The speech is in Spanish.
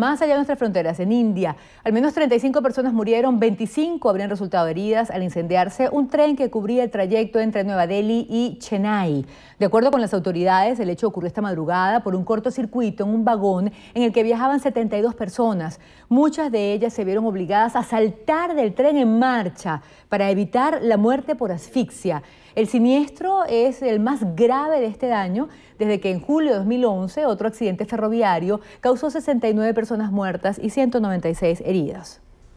Más allá de nuestras fronteras, en India, al menos 35 personas murieron, 25 habrían resultado heridas al incendiarse un tren que cubría el trayecto entre Nueva Delhi y Chennai. De acuerdo con las autoridades, el hecho ocurrió esta madrugada por un cortocircuito en un vagón en el que viajaban 72 personas. Muchas de ellas se vieron obligadas a saltar del tren en marcha para evitar la muerte por asfixia. El siniestro es el más grave de este daño desde que en julio de 2011 otro accidente ferroviario causó 69 personas personas muertas y 196 heridas.